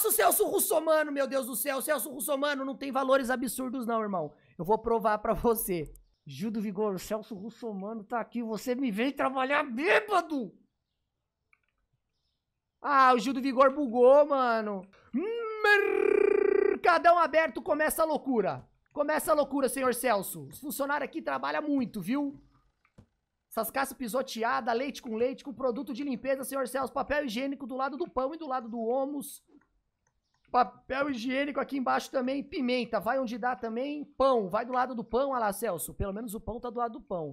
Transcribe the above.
Nossa, o Celso Russomano, meu Deus do céu, o Celso Russomano não tem valores absurdos não, irmão. Eu vou provar para você. Gil do Vigor, o Celso Russomano tá aqui, você me vem trabalhar bêbado! Ah, o Gil do Vigor bugou, mano. Mercadão aberto, começa a loucura. Começa a loucura, senhor Celso. Os funcionários aqui trabalham muito, viu? Essas caças pisoteadas, leite com leite, com produto de limpeza, senhor Celso. Papel higiênico do lado do pão e do lado do homus. Papel higiênico aqui embaixo também, pimenta. Vai onde dá também, pão. Vai do lado do pão, olha lá, Celso. Pelo menos o pão tá do lado do pão.